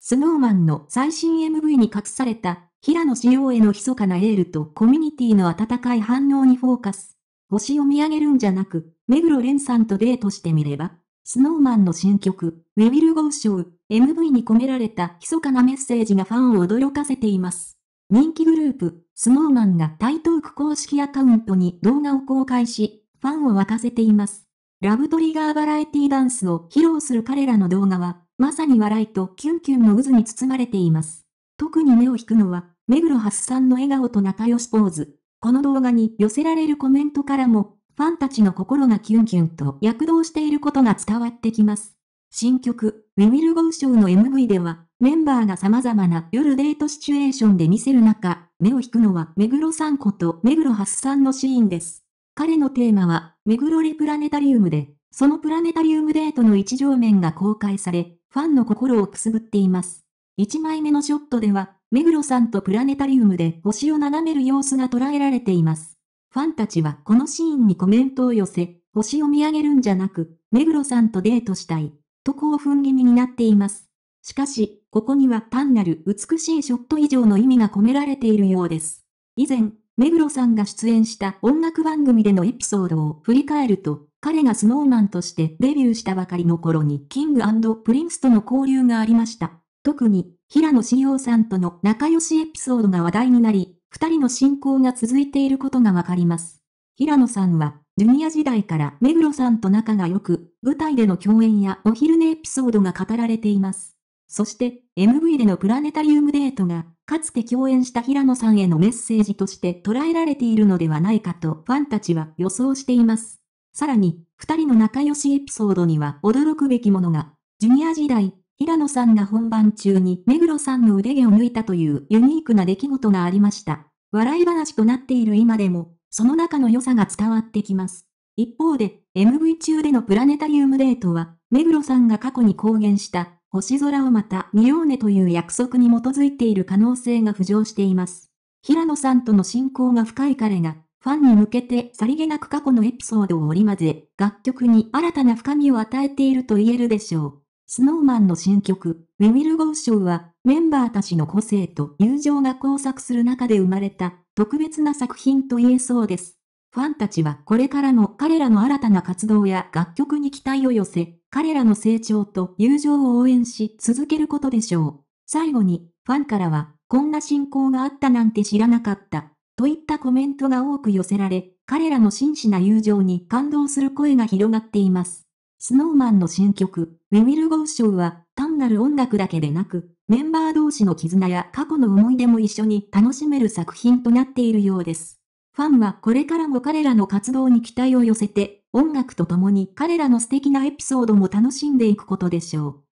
スノーマンの最新 MV に隠された、平野紫耀への密かなエールとコミュニティの温かい反応にフォーカス。星を見上げるんじゃなく、目黒蓮さんとデートしてみれば、スノーマンの新曲、We Will Go Show、MV に込められた密かなメッセージがファンを驚かせています。人気グループ、スノーマンが台東区公式アカウントに動画を公開し、ファンを沸かせています。ラブトリガーバラエティダンスを披露する彼らの動画は、まさに笑いとキュンキュンの渦に包まれています。特に目を引くのは、目黒発さんの笑顔と仲良しポーズ。この動画に寄せられるコメントからも、ファンたちの心がキュンキュンと躍動していることが伝わってきます。新曲、ウィミルゴーショーの MV では、メンバーが様々な夜デートシチュエーションで見せる中、目を引くのは目黒さんこと目黒発さんのシーンです。彼のテーマは、目黒レプラネタリウムで、そのプラネタリウムデートの一場面が公開され、ファンの心をくすぐっています。1枚目のショットでは、目黒さんとプラネタリウムで星を眺める様子が捉えられています。ファンたちはこのシーンにコメントを寄せ、星を見上げるんじゃなく、目黒さんとデートしたい、と興奮気味になっています。しかし、ここには単なる美しいショット以上の意味が込められているようです。以前、目黒さんが出演した音楽番組でのエピソードを振り返ると、彼がスノーマンとしてデビューしたばかりの頃にキングプリンスとの交流がありました。特に、平野紫耀さんとの仲良しエピソードが話題になり、二人の親交が続いていることがわかります。平野さんは、ジュニア時代から目黒さんと仲が良く、舞台での共演やお昼寝エピソードが語られています。そして、MV でのプラネタリウムデートが、かつて共演した平野さんへのメッセージとして捉えられているのではないかとファンたちは予想しています。さらに、二人の仲良しエピソードには驚くべきものが、ジュニア時代、平野さんが本番中に目黒さんの腕毛を抜いたというユニークな出来事がありました。笑い話となっている今でも、その中の良さが伝わってきます。一方で、MV 中でのプラネタリウムデートは、目黒さんが過去に公言した、星空をまた見ようねという約束に基づいている可能性が浮上しています。平野さんとの親交が深い彼が、ファンに向けてさりげなく過去のエピソードを織り交ぜ、楽曲に新たな深みを与えていると言えるでしょう。スノーマンの新曲、We Will Go Show は、メンバーたちの個性と友情が交錯する中で生まれた、特別な作品と言えそうです。ファンたちはこれからの彼らの新たな活動や楽曲に期待を寄せ、彼らの成長と友情を応援し続けることでしょう。最後に、ファンからは、こんな進行があったなんて知らなかった。といったコメントが多く寄せられ、彼らの真摯な友情に感動する声が広がっています。スノーマンの新曲、ウィミルゴーショーは、単なる音楽だけでなく、メンバー同士の絆や過去の思い出も一緒に楽しめる作品となっているようです。ファンはこれからも彼らの活動に期待を寄せて、音楽と共に彼らの素敵なエピソードも楽しんでいくことでしょう。